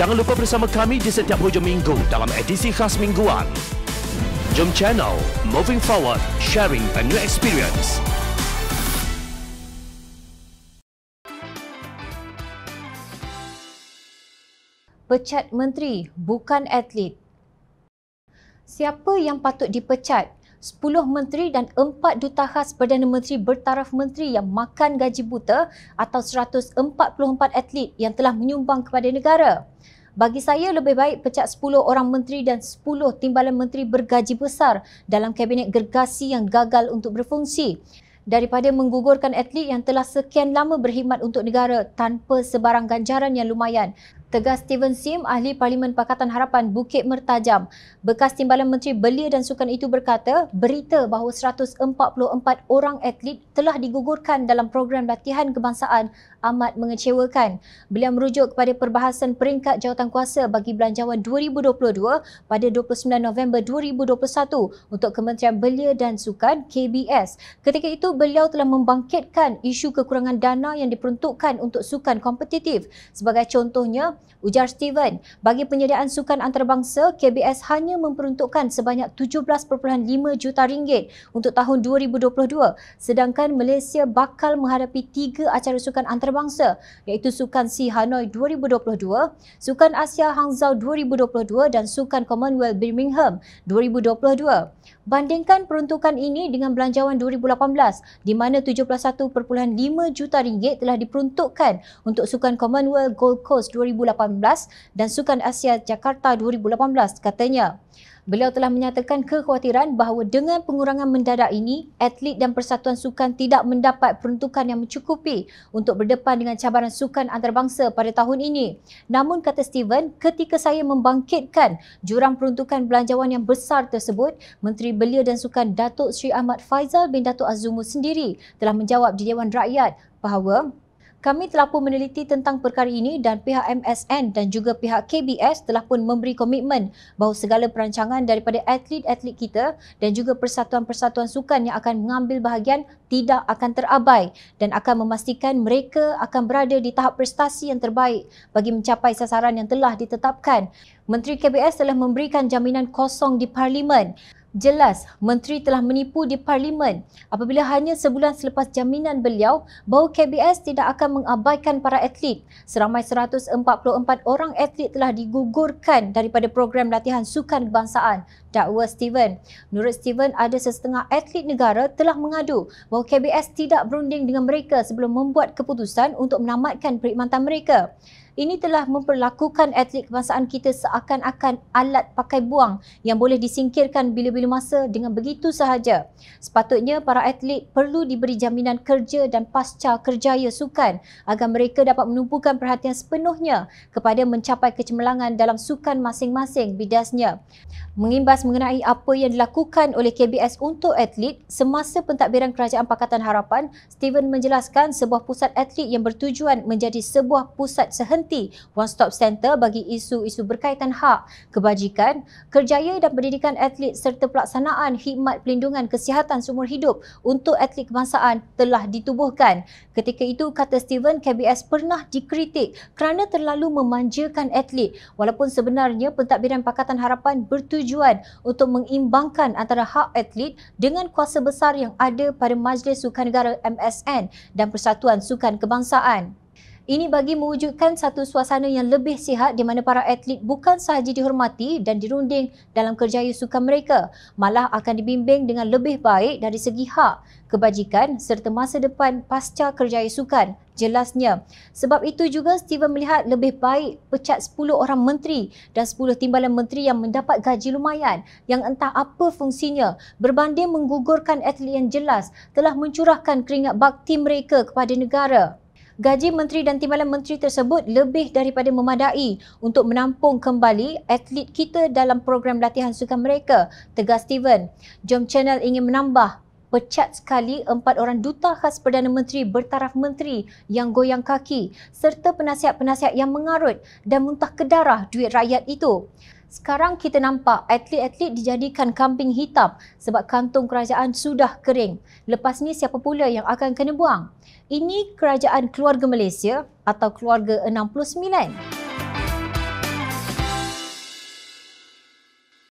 Jangan lupa bersama kami di setiap hujung minggu dalam edisi khas mingguan. Jom channel Moving Forward, sharing a new experience. Pecat Menteri, bukan atlet. Siapa yang patut dipecat? 10 menteri dan 4 duta khas Perdana Menteri bertaraf menteri yang makan gaji buta atau 144 atlet yang telah menyumbang kepada negara. Bagi saya lebih baik pecat 10 orang menteri dan 10 timbalan menteri bergaji besar dalam kabinet gergasi yang gagal untuk berfungsi daripada menggugurkan atlet yang telah sekian lama berkhidmat untuk negara tanpa sebarang ganjaran yang lumayan. Tegas Steven Sim, ahli Parlimen Pakatan Harapan Bukit Mertajam. Bekas Timbalan Menteri Belia dan Sukan itu berkata, berita bahawa 144 orang atlet telah digugurkan dalam program latihan kebangsaan amat mengecewakan. Beliau merujuk kepada perbahasan peringkat jawatan kuasa bagi Belanjawan 2022 pada 29 November 2021 untuk Kementerian Belia dan Sukan KBS. Ketika itu, beliau telah membangkitkan isu kekurangan dana yang diperuntukkan untuk sukan kompetitif. Sebagai contohnya, Ujar Steven, bagi penyediaan sukan antarabangsa, KBS hanya memperuntukkan sebanyak 17.5 juta ringgit untuk tahun 2022 sedangkan Malaysia bakal menghadapi tiga acara sukan antarabangsa iaitu Sukan SEA Hanoi 2022, Sukan Asia Hangzhou 2022 dan Sukan Commonwealth Birmingham 2022. Bandingkan peruntukan ini dengan belanjawan 2018 di mana 71.5 juta ringgit telah diperuntukkan untuk Sukan Commonwealth Gold Coast 2018 dan Sukan Asia Jakarta 2018 katanya. Beliau telah menyatakan kekhawatiran bahawa dengan pengurangan mendadak ini, atlet dan persatuan sukan tidak mendapat peruntukan yang mencukupi untuk berdepan dengan cabaran sukan antarabangsa pada tahun ini. Namun kata Steven, ketika saya membangkitkan jurang peruntukan belanjawan yang besar tersebut, Menteri Belia dan Sukan Datuk Sri Ahmad Faizal bin Datuk Azumu sendiri telah menjawab di Dewan Rakyat bahawa kami telah pun meneliti tentang perkara ini dan pihak MSN dan juga pihak KBS telah pun memberi komitmen bahawa segala perancangan daripada atlet-atlet kita dan juga persatuan-persatuan sukan yang akan mengambil bahagian tidak akan terabai dan akan memastikan mereka akan berada di tahap prestasi yang terbaik bagi mencapai sasaran yang telah ditetapkan. Menteri KBS telah memberikan jaminan kosong di Parlimen jelas menteri telah menipu di parlimen apabila hanya sebulan selepas jaminan beliau bahawa KBS tidak akan mengabaikan para atlet. Seramai 144 orang atlet telah digugurkan daripada program latihan sukan kebangsaan. Dakwa Steven. Menurut Steven, ada sesetengah atlet negara telah mengadu bahawa KBS tidak berunding dengan mereka sebelum membuat keputusan untuk menamatkan perkhidmatan mereka ini telah memperlakukan atlet kebangsaan kita seakan-akan alat pakai buang yang boleh disingkirkan bila-bila masa dengan begitu sahaja. Sepatutnya para atlet perlu diberi jaminan kerja dan pasca kerjaya sukan agar mereka dapat menumpukan perhatian sepenuhnya kepada mencapai kecemerlangan dalam sukan masing-masing bidasnya. Mengimbas mengenai apa yang dilakukan oleh KBS untuk atlet semasa pentadbiran Kerajaan Pakatan Harapan, Steven menjelaskan sebuah pusat atlet yang bertujuan menjadi sebuah pusat sehentian berhenti One Stop Center bagi isu-isu berkaitan hak, kebajikan, kerjaya dan pendidikan atlet serta pelaksanaan khidmat pelindungan kesihatan seumur hidup untuk atlet kebangsaan telah ditubuhkan. Ketika itu, kata Steven, KBS pernah dikritik kerana terlalu memanjakan atlet walaupun sebenarnya pentadbiran Pakatan Harapan bertujuan untuk mengimbangkan antara hak atlet dengan kuasa besar yang ada pada Majlis Sukan Negara MSN dan Persatuan Sukan Kebangsaan. Ini bagi mewujudkan satu suasana yang lebih sihat di mana para atlet bukan sahaja dihormati dan dirunding dalam kerjaya sukan mereka, malah akan dibimbing dengan lebih baik dari segi hak, kebajikan serta masa depan pasca kerjaya sukan, jelasnya. Sebab itu juga Steven melihat lebih baik pecat 10 orang menteri dan 10 timbalan menteri yang mendapat gaji lumayan yang entah apa fungsinya berbanding menggugurkan atlet yang jelas telah mencurahkan keringat bakti mereka kepada negara gaji menteri dan timbalan menteri tersebut lebih daripada memadai untuk menampung kembali atlet kita dalam program latihan sukan mereka, tegas Steven. Jom Channel ingin menambah pecat sekali empat orang duta khas Perdana Menteri bertaraf menteri yang goyang kaki serta penasihat-penasihat yang mengarut dan muntah ke darah duit rakyat itu sekarang kita nampak atlet-atlet dijadikan kambing hitam sebab kantung kerajaan sudah kering. Lepas ni siapa pula yang akan kena buang? Ini kerajaan keluarga Malaysia atau keluarga 69.